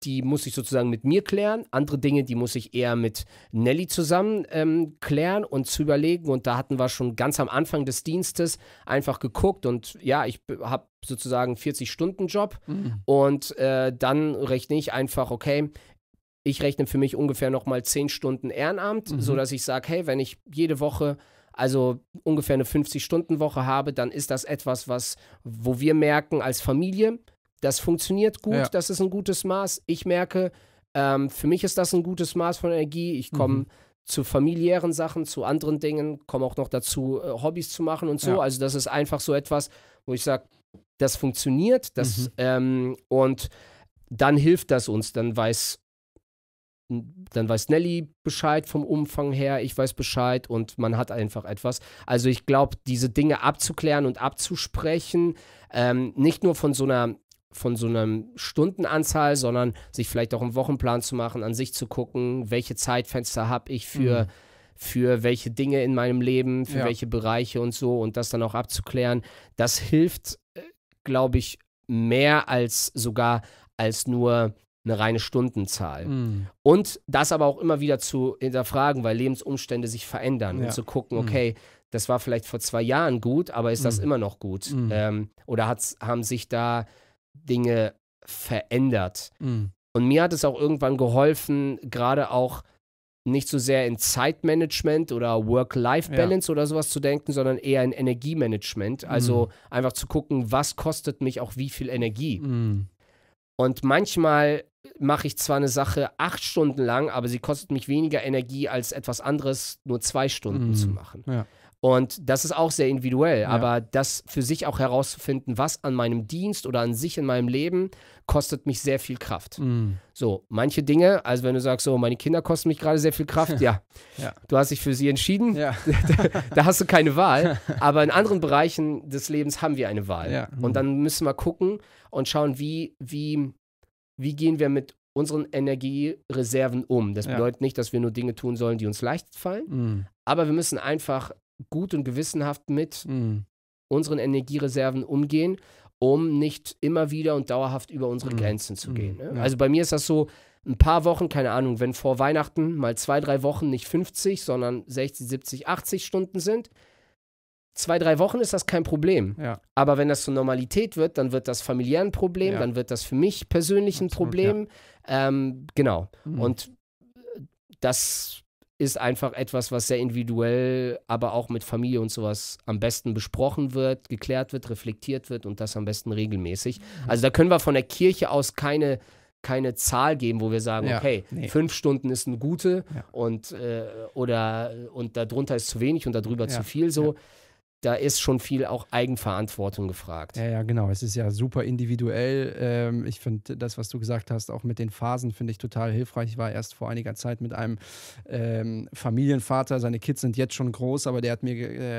die muss ich sozusagen mit mir klären. Andere Dinge, die muss ich eher mit Nelly zusammen ähm, klären und zu überlegen. Und da hatten wir schon ganz am Anfang des Dienstes einfach geguckt. Und ja, ich habe sozusagen 40-Stunden-Job. Mhm. Und äh, dann rechne ich einfach, okay, ich rechne für mich ungefähr nochmal 10 Stunden Ehrenamt, mhm. sodass ich sage, hey, wenn ich jede Woche also ungefähr eine 50-Stunden-Woche habe, dann ist das etwas, was, wo wir merken als Familie, das funktioniert gut, ja. das ist ein gutes Maß. Ich merke, ähm, für mich ist das ein gutes Maß von Energie. Ich komme mhm. zu familiären Sachen, zu anderen Dingen, komme auch noch dazu, äh, Hobbys zu machen und so. Ja. Also das ist einfach so etwas, wo ich sage, das funktioniert, das mhm. ähm, und dann hilft das uns, dann weiß dann weiß Nelly Bescheid vom Umfang her, ich weiß Bescheid und man hat einfach etwas. Also ich glaube, diese Dinge abzuklären und abzusprechen, ähm, nicht nur von so einer von so einer Stundenanzahl, sondern sich vielleicht auch einen Wochenplan zu machen, an sich zu gucken, welche Zeitfenster habe ich für, mhm. für welche Dinge in meinem Leben, für ja. welche Bereiche und so und das dann auch abzuklären. Das hilft, äh, glaube ich, mehr als sogar als nur eine reine Stundenzahl. Mm. Und das aber auch immer wieder zu hinterfragen, weil Lebensumstände sich verändern ja. und zu gucken, mhm. okay, mm. das war vielleicht vor zwei Jahren gut, aber ist mm. das mhm. immer noch gut? Mhm. Ähm, oder hat's, haben sich da Dinge verändert. Mhm. Und mir hat es auch irgendwann geholfen, gerade auch nicht so sehr in Zeitmanagement oder Work-Life-Balance ja. oder sowas zu denken, sondern eher in Energiemanagement. Also mhm. einfach zu gucken, was kostet mich auch wie viel Energie. Mhm. Und manchmal mache ich zwar eine Sache acht Stunden lang, aber sie kostet mich weniger Energie als etwas anderes nur zwei Stunden mhm. zu machen. Ja. Und das ist auch sehr individuell, ja. aber das für sich auch herauszufinden, was an meinem Dienst oder an sich in meinem Leben kostet mich sehr viel Kraft. Mm. So, manche Dinge, also wenn du sagst, so, meine Kinder kosten mich gerade sehr viel Kraft, ja. ja. Du hast dich für sie entschieden, ja. da, da hast du keine Wahl. Aber in anderen Bereichen des Lebens haben wir eine Wahl. Und mhm. dann müssen wir gucken und schauen, wie, wie, wie gehen wir mit unseren Energiereserven um. Das bedeutet nicht, dass wir nur Dinge tun sollen, die uns leicht fallen, mm. aber wir müssen einfach gut und gewissenhaft mit mhm. unseren Energiereserven umgehen, um nicht immer wieder und dauerhaft über unsere mhm. Grenzen zu hm. gehen. Ne? Ja. Also bei mir ist das so, ein paar Wochen, keine Ahnung, wenn vor Weihnachten mal zwei, drei Wochen nicht 50, sondern 60, 70, 80 Stunden sind, zwei, drei Wochen ist das kein Problem. Ja. Aber wenn das zur Normalität wird, dann wird das familiären Problem, ja. dann wird das für mich persönlich ein Problem. Ja. Ähm, genau. Mhm. Und das ist einfach etwas, was sehr individuell, aber auch mit Familie und sowas am besten besprochen wird, geklärt wird, reflektiert wird und das am besten regelmäßig. Mhm. Also da können wir von der Kirche aus keine, keine Zahl geben, wo wir sagen, ja, okay, nee. fünf Stunden ist eine gute ja. und äh, oder und darunter ist zu wenig und darüber ja, zu viel so da ist schon viel auch Eigenverantwortung gefragt. Ja, ja, genau. Es ist ja super individuell. Ähm, ich finde das, was du gesagt hast, auch mit den Phasen, finde ich total hilfreich. Ich war erst vor einiger Zeit mit einem ähm, Familienvater, seine Kids sind jetzt schon groß, aber der hat mir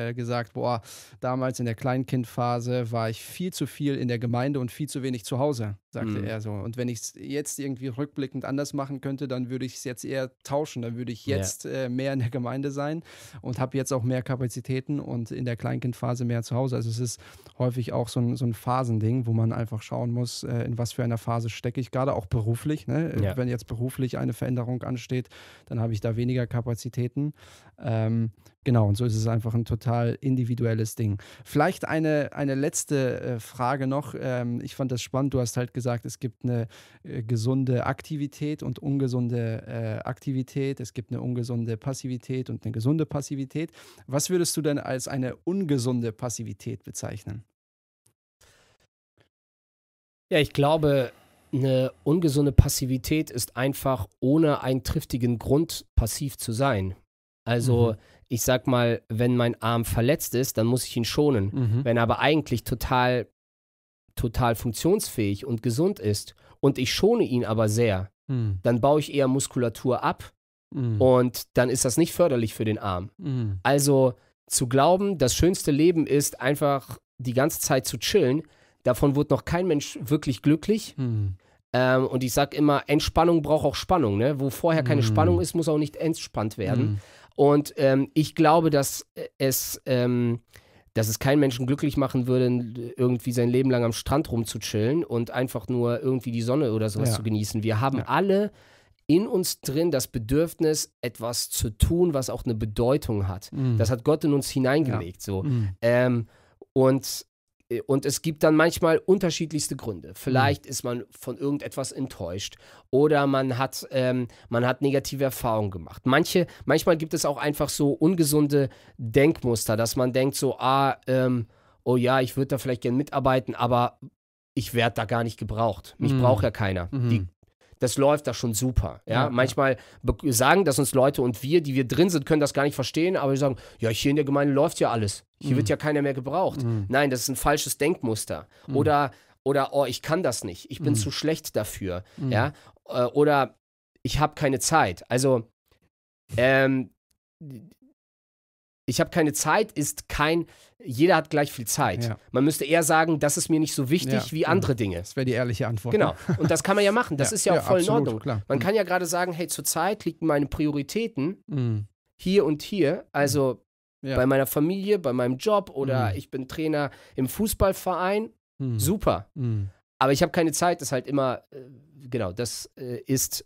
äh, gesagt, boah, damals in der Kleinkindphase war ich viel zu viel in der Gemeinde und viel zu wenig zu Hause sagte mhm. er so. Und wenn ich es jetzt irgendwie rückblickend anders machen könnte, dann würde ich es jetzt eher tauschen. Dann würde ich jetzt ja. äh, mehr in der Gemeinde sein und habe jetzt auch mehr Kapazitäten und in der Kleinkindphase mehr zu Hause. Also es ist häufig auch so ein, so ein Phasending, wo man einfach schauen muss, äh, in was für einer Phase stecke ich, gerade auch beruflich. Ne? Äh, ja. Wenn jetzt beruflich eine Veränderung ansteht, dann habe ich da weniger Kapazitäten. Ähm, Genau, und so ist es einfach ein total individuelles Ding. Vielleicht eine, eine letzte äh, Frage noch. Ähm, ich fand das spannend. Du hast halt gesagt, es gibt eine äh, gesunde Aktivität und ungesunde äh, Aktivität. Es gibt eine ungesunde Passivität und eine gesunde Passivität. Was würdest du denn als eine ungesunde Passivität bezeichnen? Ja, ich glaube, eine ungesunde Passivität ist einfach ohne einen triftigen Grund passiv zu sein. Also. Mhm ich sag mal, wenn mein Arm verletzt ist, dann muss ich ihn schonen. Mhm. Wenn er aber eigentlich total, total funktionsfähig und gesund ist und ich schone ihn aber sehr, mhm. dann baue ich eher Muskulatur ab mhm. und dann ist das nicht förderlich für den Arm. Mhm. Also zu glauben, das schönste Leben ist einfach die ganze Zeit zu chillen, davon wird noch kein Mensch wirklich glücklich. Mhm. Ähm, und ich sage immer, Entspannung braucht auch Spannung. Ne? Wo vorher keine mhm. Spannung ist, muss auch nicht entspannt werden. Und ähm, ich glaube, dass äh, es, ähm, dass es keinen Menschen glücklich machen würde, irgendwie sein Leben lang am Strand rumzuchillen und einfach nur irgendwie die Sonne oder sowas ja. zu genießen. Wir haben ja. alle in uns drin das Bedürfnis, etwas zu tun, was auch eine Bedeutung hat. Mhm. Das hat Gott in uns hineingelegt. Ja. So. Mhm. Ähm, und äh, und es gibt dann manchmal unterschiedlichste Gründe. Mhm. Vielleicht mhm. ist man von irgendetwas enttäuscht oder man hat, ähm, man hat negative Erfahrungen gemacht. Manche, manchmal gibt es auch einfach so ungesunde Denkmuster, dass man denkt so, ah, ähm, oh ja, ich würde da vielleicht gerne mitarbeiten, aber ich werde da gar nicht gebraucht. Mich mhm. braucht ja keiner. Mhm. Die das läuft da schon super. Ja, ja manchmal sagen das uns Leute und wir, die wir drin sind, können das gar nicht verstehen, aber wir sagen, ja, hier in der Gemeinde läuft ja alles. Hier mhm. wird ja keiner mehr gebraucht. Mhm. Nein, das ist ein falsches Denkmuster. Mhm. Oder oder oh, ich kann das nicht, ich bin mhm. zu schlecht dafür, mhm. ja, äh, oder ich habe keine Zeit. Also ähm, ich habe keine Zeit ist kein, jeder hat gleich viel Zeit. Ja. Man müsste eher sagen, das ist mir nicht so wichtig ja, wie genau. andere Dinge. Das wäre die ehrliche Antwort. Genau. Ne? Und das kann man ja machen. Das ja, ist ja auch voll absolut, in Ordnung. Klar. Man mhm. kann ja gerade sagen, hey, zurzeit liegen meine Prioritäten mhm. hier und hier. Also mhm. bei meiner Familie, bei meinem Job oder mhm. ich bin Trainer im Fußballverein. Mhm. Super. Mhm. Aber ich habe keine Zeit, das ist halt immer, äh, genau, das äh, ist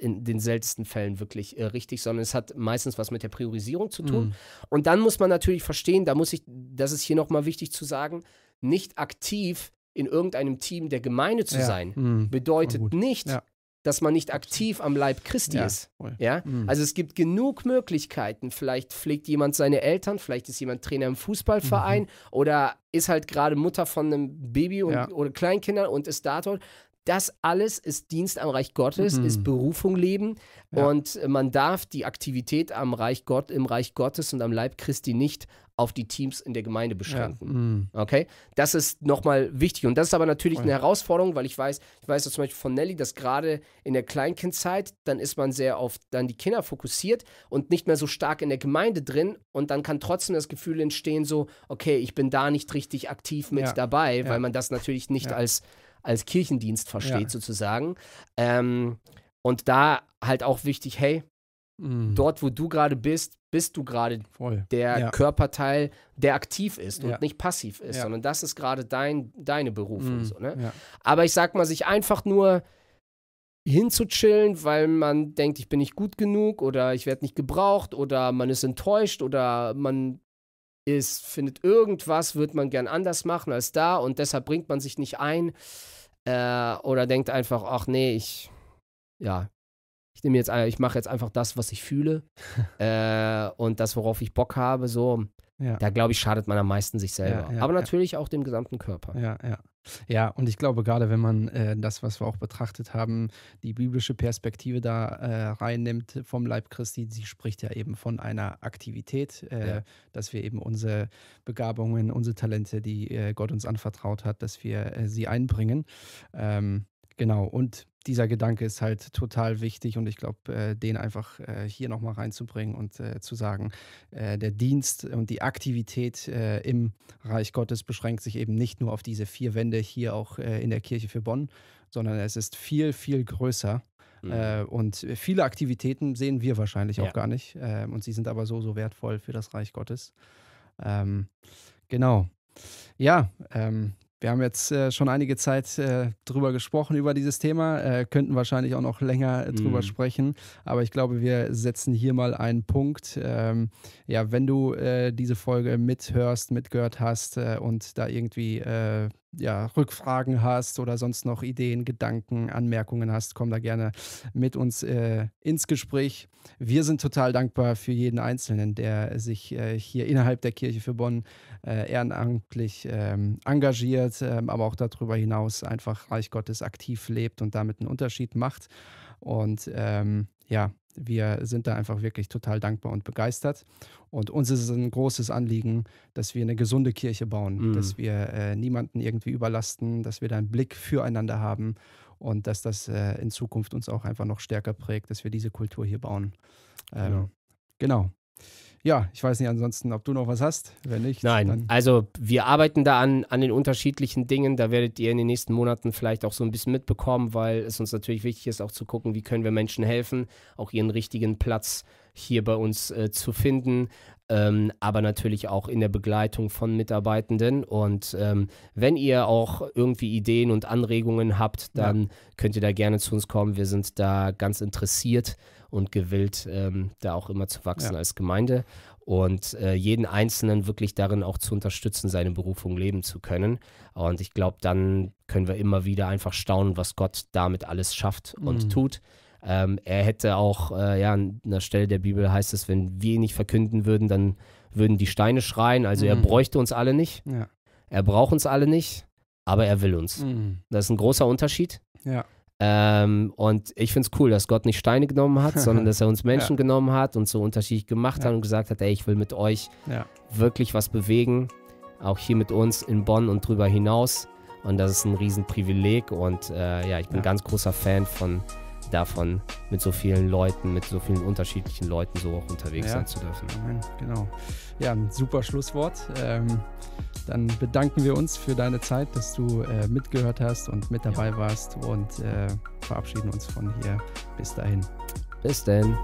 in den seltensten Fällen wirklich äh, richtig, sondern es hat meistens was mit der Priorisierung zu tun. Mhm. Und dann muss man natürlich verstehen, da muss ich, das ist hier nochmal wichtig zu sagen, nicht aktiv in irgendeinem Team der Gemeinde zu ja. sein, mhm. bedeutet nicht, ja. dass man nicht aktiv am Leib Christi ja. ist. Ja? Mhm. Also es gibt genug Möglichkeiten. Vielleicht pflegt jemand seine Eltern, vielleicht ist jemand Trainer im Fußballverein mhm. oder ist halt gerade Mutter von einem Baby und, oder Kleinkindern und ist da dort. Das alles ist Dienst am Reich Gottes, mhm. ist Berufung leben ja. und äh, man darf die Aktivität am Reich Gott, im Reich Gottes und am Leib Christi nicht auf die Teams in der Gemeinde beschränken. Ja. Mhm. Okay? Das ist nochmal wichtig. Und das ist aber natürlich eine Herausforderung, weil ich weiß, ich weiß zum Beispiel von Nelly, dass gerade in der Kleinkindzeit, dann ist man sehr auf dann die Kinder fokussiert und nicht mehr so stark in der Gemeinde drin. Und dann kann trotzdem das Gefühl entstehen, so, okay, ich bin da nicht richtig aktiv mit ja. dabei, weil man das natürlich nicht als als Kirchendienst versteht, ja. sozusagen. Ähm, und da halt auch wichtig, hey, mhm. dort, wo du gerade bist, bist du gerade der ja. Körperteil, der aktiv ist und ja. nicht passiv ist, sondern das ist gerade dein, deine Berufung. Mhm. So, ne? Aber ich sag mal, sich einfach nur hinzuchillen, weil man denkt, ich bin nicht gut genug oder ich werde nicht gebraucht oder man ist enttäuscht oder man ist, findet irgendwas, wird man gern anders machen als da und deshalb bringt man sich nicht ein. Äh, oder denkt einfach, ach nee, ich, ja, ich nehme jetzt, ich mache jetzt einfach das, was ich fühle äh, und das, worauf ich Bock habe, so. Ja. Da glaube ich, schadet man am meisten sich selber. Ja, ja, aber natürlich auch dem gesamten Körper. Ja, ja. Ja, und ich glaube, gerade wenn man äh, das, was wir auch betrachtet haben, die biblische Perspektive da äh, reinnimmt vom Leib Christi, sie spricht ja eben von einer Aktivität, äh, dass wir eben unsere Begabungen, unsere Talente, die äh, Gott uns anvertraut hat, dass wir äh, sie einbringen. Ähm, Genau, und dieser Gedanke ist halt total wichtig und ich glaube, äh, den einfach äh, hier nochmal reinzubringen und äh, zu sagen, äh, der Dienst und die Aktivität äh, im Reich Gottes beschränkt sich eben nicht nur auf diese vier Wände hier auch äh, in der Kirche für Bonn, sondern es ist viel, viel größer. Mhm. Äh, und viele Aktivitäten sehen wir wahrscheinlich ja. auch gar nicht ähm, und sie sind aber so, so wertvoll für das Reich Gottes. Ähm, genau. Ja, ähm, wir haben jetzt äh, schon einige Zeit äh, drüber gesprochen, über dieses Thema, äh, könnten wahrscheinlich auch noch länger drüber mm. sprechen, aber ich glaube, wir setzen hier mal einen Punkt. Ähm, ja, wenn du äh, diese Folge mithörst, mitgehört hast äh, und da irgendwie äh, ja, Rückfragen hast oder sonst noch Ideen, Gedanken, Anmerkungen hast, komm da gerne mit uns äh, ins Gespräch. Wir sind total dankbar für jeden Einzelnen, der sich äh, hier innerhalb der Kirche für Bonn äh, ehrenamtlich ähm, engagiert, ähm, aber auch darüber hinaus einfach Reich Gottes aktiv lebt und damit einen Unterschied macht. Und ähm, ja, wir sind da einfach wirklich total dankbar und begeistert. Und uns ist es ein großes Anliegen, dass wir eine gesunde Kirche bauen, mhm. dass wir äh, niemanden irgendwie überlasten, dass wir da einen Blick füreinander haben und dass das äh, in Zukunft uns auch einfach noch stärker prägt, dass wir diese Kultur hier bauen. Ähm, ja. Genau. genau ja, ich weiß nicht ansonsten, ob du noch was hast. Wenn nicht. Nein, also wir arbeiten da an, an den unterschiedlichen Dingen. Da werdet ihr in den nächsten Monaten vielleicht auch so ein bisschen mitbekommen, weil es uns natürlich wichtig ist, auch zu gucken, wie können wir Menschen helfen, auch ihren richtigen Platz hier bei uns äh, zu finden. Ähm, aber natürlich auch in der Begleitung von Mitarbeitenden. Und ähm, wenn ihr auch irgendwie Ideen und Anregungen habt, dann ja. könnt ihr da gerne zu uns kommen. Wir sind da ganz interessiert und gewillt, ähm, da auch immer zu wachsen ja. als Gemeinde und äh, jeden Einzelnen wirklich darin auch zu unterstützen, seine Berufung leben zu können. Und ich glaube, dann können wir immer wieder einfach staunen, was Gott damit alles schafft und mhm. tut. Ähm, er hätte auch, äh, ja, an einer Stelle der Bibel heißt es, wenn wir ihn nicht verkünden würden, dann würden die Steine schreien. Also mhm. er bräuchte uns alle nicht. Ja. Er braucht uns alle nicht, aber er will uns. Mhm. Das ist ein großer Unterschied. Ja. Ähm, und ich finde es cool, dass Gott nicht Steine genommen hat, sondern dass er uns Menschen ja. genommen hat und so unterschiedlich gemacht ja. hat und gesagt hat, ey, ich will mit euch ja. wirklich was bewegen, auch hier mit uns in Bonn und drüber hinaus. Und das ist ein Riesenprivileg und äh, ja, ich bin ganz großer Fan von, davon mit so vielen Leuten, mit so vielen unterschiedlichen Leuten so auch unterwegs ja. sein zu dürfen. Genau. Ja, ein super Schlusswort. Ähm, dann bedanken wir uns für deine Zeit, dass du äh, mitgehört hast und mit dabei ja. warst und äh, verabschieden uns von hier. Bis dahin. Bis denn.